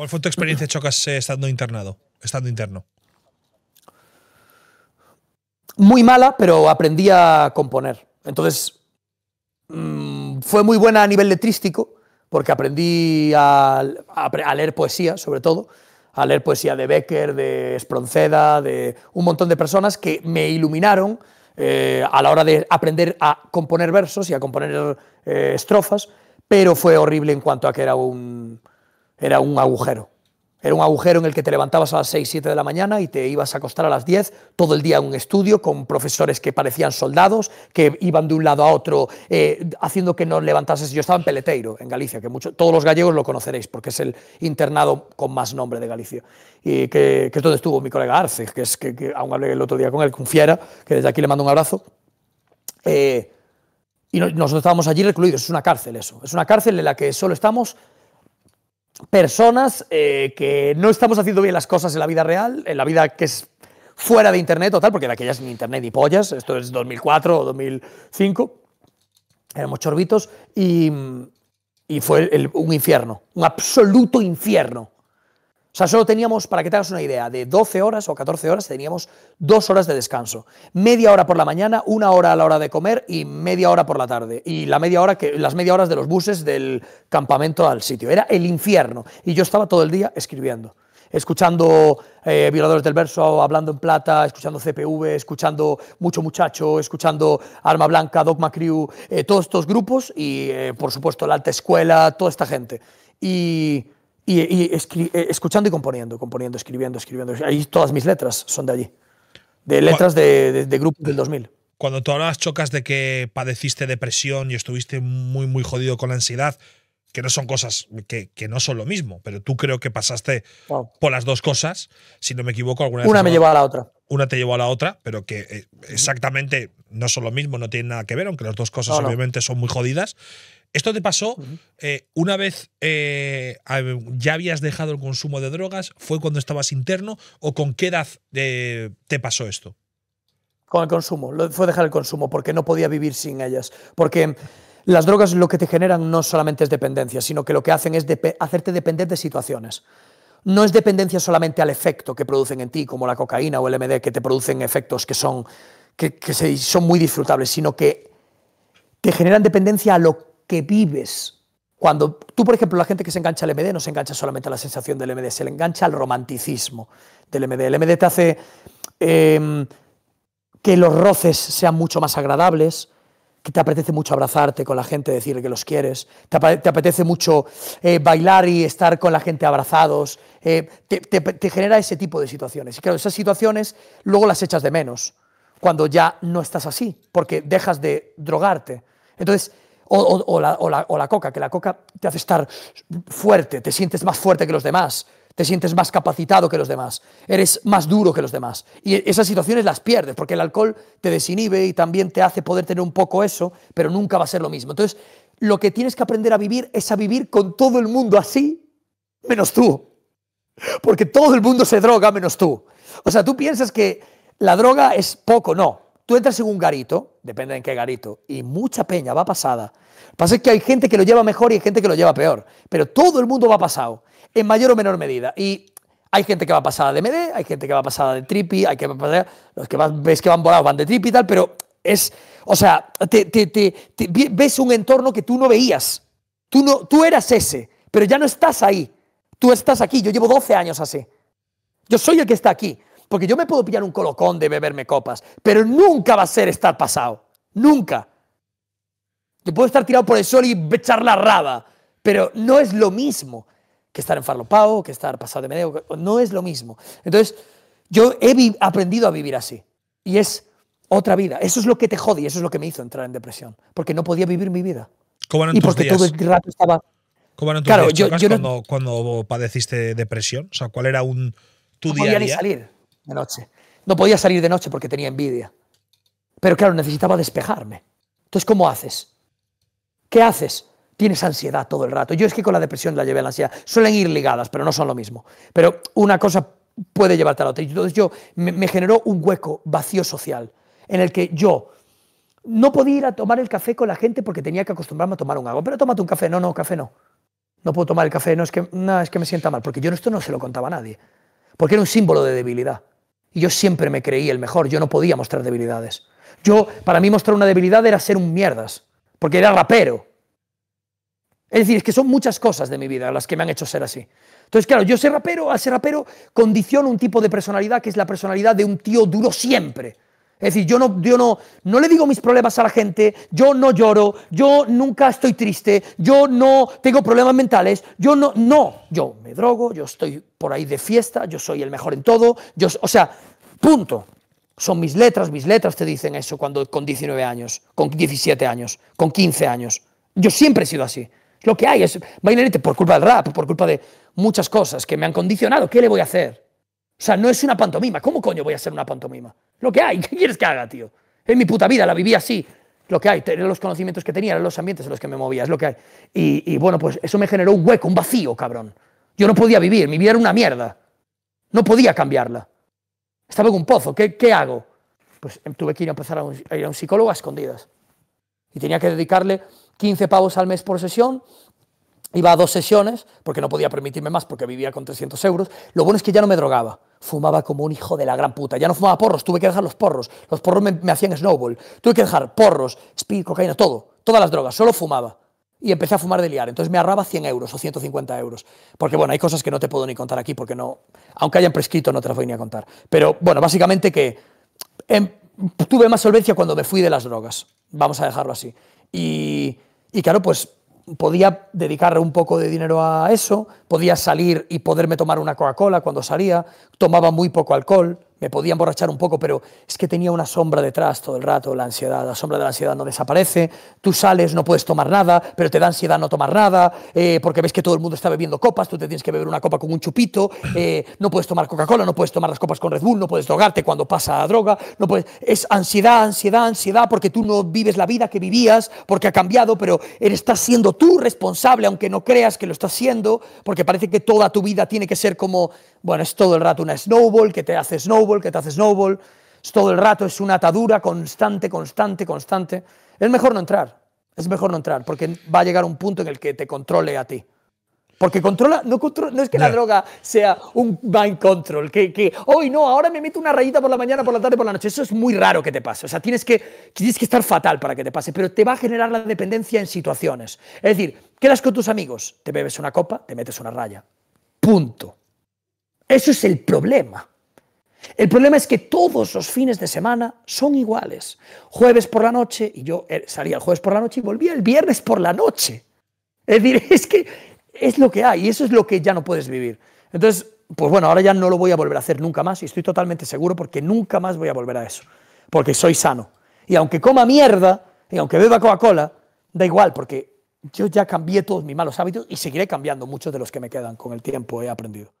¿Cuál fue tu experiencia, Chocas, eh, estando internado, estando interno? Muy mala, pero aprendí a componer. Entonces, mm, fue muy buena a nivel letrístico, porque aprendí a, leer poesía, sobre todo a leer poesía de Becker, de Espronceda, de un montón de personas que me iluminaron eh, a la hora de aprender a componer versos y a componer eh, estrofas, pero fue horrible en cuanto a que era un, era un agujero. Era un agujero en el que te levantabas a las 6, 7 de la mañana y te ibas a acostar a las 10, todo el día en un estudio con profesores que parecían soldados, que iban de un lado a otro, eh, haciendo que no levantases. Yo estaba en Peleteiro, en Galicia, que mucho, todos los gallegos lo conoceréis, porque es el internado con más nombre de Galicia. Y que, que es estuvo mi colega Arce, que es que, aún hablé el otro día con él, confiara que desde aquí le mando un abrazo. Eh, y nosotros estábamos allí recluidos, es una cárcel eso. Es una cárcel en la que solo estamos personas eh, que no estamos haciendo bien las cosas en la vida real, en la vida que es fuera de Internet o tal, porque en aquellas ni Internet y pollas, esto es 2004 o 2005, éramos chorbitos, y, y fue un infierno, un absoluto infierno. O sea, solo teníamos, para que te hagas una idea, de 12 horas o 14 horas teníamos dos horas de descanso. Media hora por la mañana, una hora a la hora de comer y media hora por la tarde. Y la media hora que, las media horas de los buses del campamento al sitio. Era el infierno. Y yo estaba todo el día escribiendo. Escuchando eh, Violadores del Verso, Hablando en Plata, escuchando CPV, escuchando Mucho Muchacho, escuchando Arma Blanca, Dogma Crew, eh, todos estos grupos y, eh, por supuesto, la Alta Escuela, toda esta gente. Y y, eh, escuchando y componiendo, componiendo, escribiendo, escribiendo. Ahí todas mis letras son de allí, de letras de, de, del 2000 cuando tú hablas chocas de que padeciste depresión y estuviste muy, muy jodido con la ansiedad, que no son cosas que, que no son lo mismo, pero tú creo que pasaste por las dos cosas, si no me equivoco, alguna vez Una me llevó a la otra. Una te llevó a la otra, pero que eh, exactamente no son lo mismo, no tienen nada que ver, aunque las dos cosas obviamente son muy jodidas. Esto te pasó eh, una vez eh, ya habías dejado el consumo de drogas, fue cuando estabas interno o con qué edad eh, te pasó esto? Con el consumo, fue dejar el consumo porque no podía vivir sin ellas, porque las drogas lo que te generan no solamente es dependencia, sino que lo que hacen es hacerte depender de situaciones no es dependencia solamente al efecto que producen en ti, como la cocaína o el MD, que te producen efectos que son, que, son muy disfrutables, sino que te generan dependencia a lo que que vives. Cuando tú, por ejemplo, la gente que se engancha al MD no se engancha solamente a la sensación del MD, se le engancha al romanticismo del MD. El MD te hace em, que los roces sean mucho más agradables, que te apetece mucho abrazarte con la gente, decir que los quieres, te, apetece mucho eh, bailar y estar con la gente abrazados, eh, te, te, genera ese tipo de situaciones. Y claro, esas situaciones luego las echas de menos, cuando ya no estás así, porque dejas de drogarte. Entonces, o, la, coca, que la coca te hace estar fuerte, te sientes más fuerte que los demás, te sientes más capacitado que los demás, eres más duro que los demás. Y esas situaciones las pierdes, porque el alcohol te desinhibe y también te hace poder tener un poco eso, pero nunca va a ser lo mismo. Entonces, lo que tienes que aprender a vivir es a vivir con todo el mundo así, menos tú. Porque todo el mundo se droga menos tú. O sea, tú piensas que la droga es poco, no. Tú entras en un garito, depende en qué garito, y mucha peña va pasada. pasa es que hay gente que lo lleva mejor y hay gente que lo lleva peor, pero todo el mundo va pasado, en mayor o menor medida. Y hay gente que va pasada de MD, hay gente que va pasada de tripi, hay que los que ves que van volados van de tripi y tal, pero es, o sea, te, ves un entorno que tú no veías. Tú, no, tú eras ese, pero ya no estás ahí. Tú estás aquí. Yo llevo 12 años así. Yo soy el que está aquí. Porque yo me puedo pillar un colocón de beberme copas, pero nunca va a ser estar pasado. Nunca. Yo puedo estar tirado por el sol y echar la raba, pero no es lo mismo que estar en farlopao, que estar pasado de medio. no es lo mismo. Entonces, yo he aprendido a vivir así. Y es otra vida. Eso es lo que te jode y eso es lo que me hizo entrar en depresión. Porque no podía vivir mi vida. ¿Cómo eran y porque días? todo el rato estaba. ¿Cómo eran tus claro, yo, cuando, padeciste depresión? O sea, ¿cuál era un, tu no día podía ni salir. No podía salir de noche porque tenía envidia. Pero claro, necesitaba despejarme. Entonces, ¿cómo haces? ¿Qué haces? Tienes ansiedad todo el rato. Yo es que con la depresión la llevé la ansiedad. Suelen ir ligadas, pero no son lo mismo. Pero una cosa puede llevarte a la otra. Entonces yo me, generó un hueco vacío social en el que yo no podía ir a tomar el café con la gente porque tenía que acostumbrarme a tomar un agua. Pero tómate un café. No, no, café no. No puedo tomar el café. No, es que, nada es que me sienta mal. Porque yo esto no se lo contaba a nadie. Porque era un símbolo de debilidad. Y yo siempre me creí el mejor, yo no podía mostrar debilidades. Yo, para mí mostrar una debilidad era ser un mierdas, porque era rapero. Es decir, es que son muchas cosas de mi vida las que me han hecho ser así. Entonces, claro, yo ser rapero, al ser rapero, condiciono un tipo de personalidad que es la personalidad de un tío duro siempre. Es decir, yo no, yo no, le digo mis problemas a la gente, yo no lloro, yo nunca estoy triste, yo no tengo problemas mentales, yo no, no, yo me drogo, yo estoy por ahí de fiesta, yo soy el mejor en todo, yo, o sea, punto. Son mis letras, mis letras te dicen eso cuando con 19 años, con 17 años, con 15 años. Yo siempre he sido así. Lo que hay es vainerete por culpa del rap, por culpa de muchas cosas que me han condicionado. ¿Qué le voy a hacer? O sea, no es una pantomima. ¿Cómo coño voy a ser una pantomima? Lo que hay, ¿qué quieres que haga, tío? En mi puta vida la viví así. Lo que hay, tener los conocimientos que tenía, los ambientes en los que me movía, es lo que hay. Y, bueno, pues eso me generó un hueco, un vacío, cabrón. Yo no podía vivir, mi vida era una mierda. No podía cambiarla. Estaba en un pozo, ¿qué, hago? Pues em, tuve que ir a empezar a, a ir a un psicólogo a escondidas. Y tenía que dedicarle 15 pavos al mes por sesión Iba a dos sesiones, porque no podía permitirme más, porque vivía con 300 euros. Lo bueno es que ya no me drogaba. Fumaba como un hijo de la gran puta. Ya no fumaba porros, tuve que dejar los porros. Los porros me, hacían snowball. Tuve que dejar porros, speed, cocaína, todo. Todas las drogas, solo fumaba. Y empecé a fumar de liar. Entonces me arraba 100 euros o 150 euros. Porque bueno, hay cosas que no te puedo ni contar aquí, porque no. Aunque hayan prescrito, no te las voy ni a contar. Pero bueno, básicamente que em, tuve más solvencia cuando me fui de las drogas. Vamos a dejarlo así. y claro, pues podía dedicar un poco de dinero a eso, podía salir y poderme tomar una Coca-Cola cuando salía, tomaba muy poco alcohol, me podía emborrachar un poco, pero es que tenía una sombra detrás todo el rato, la ansiedad, la sombra de la ansiedad no desaparece, tú sales, no puedes tomar nada, pero te da ansiedad no tomar nada, eh, porque ves que todo el mundo está bebiendo copas, tú te tienes que beber una copa con un chupito, eh, no puedes tomar Coca-Cola, no puedes tomar las copas con Red Bull, no puedes drogarte cuando pasa la droga, no puedes, es ansiedad, ansiedad, ansiedad, porque tú no vives la vida que vivías, porque ha cambiado, pero estás siendo tú responsable, aunque no creas que lo estás siendo, porque parece que toda tu vida tiene que ser como, bueno, es todo el rato una snowball que te hace snowball, que te hace snowball, todo el rato es una atadura constante, constante, constante. Es mejor no entrar, es mejor no entrar, porque va a llegar un punto en el que te controle a ti. Porque controla, no, no es que la droga sea un mind control, que, que hoy no, ahora me meto una rayita por la mañana, por la tarde, por la noche. Eso es muy raro que te pase. O sea, tienes que, tienes que estar fatal para que te pase, pero te va a generar la dependencia en situaciones. Es decir, quedas con tus amigos, te bebes una copa, te metes una raya. Punto. Eso es el problema. El problema es que todos los fines de semana son iguales. Jueves por la noche, y yo eh, salía el jueves por la noche y volvía el viernes por la noche. Es decir, es que es lo que hay y eso es lo que ya no puedes vivir. Entonces, pues bueno, ahora ya no lo voy a volver a hacer nunca más y estoy totalmente seguro porque nunca más voy a volver a eso. Porque soy sano. Y aunque coma mierda y aunque beba Coca-Cola, da igual porque yo ya cambié todos mis malos hábitos y seguiré cambiando muchos de los que me quedan con el tiempo, he aprendido.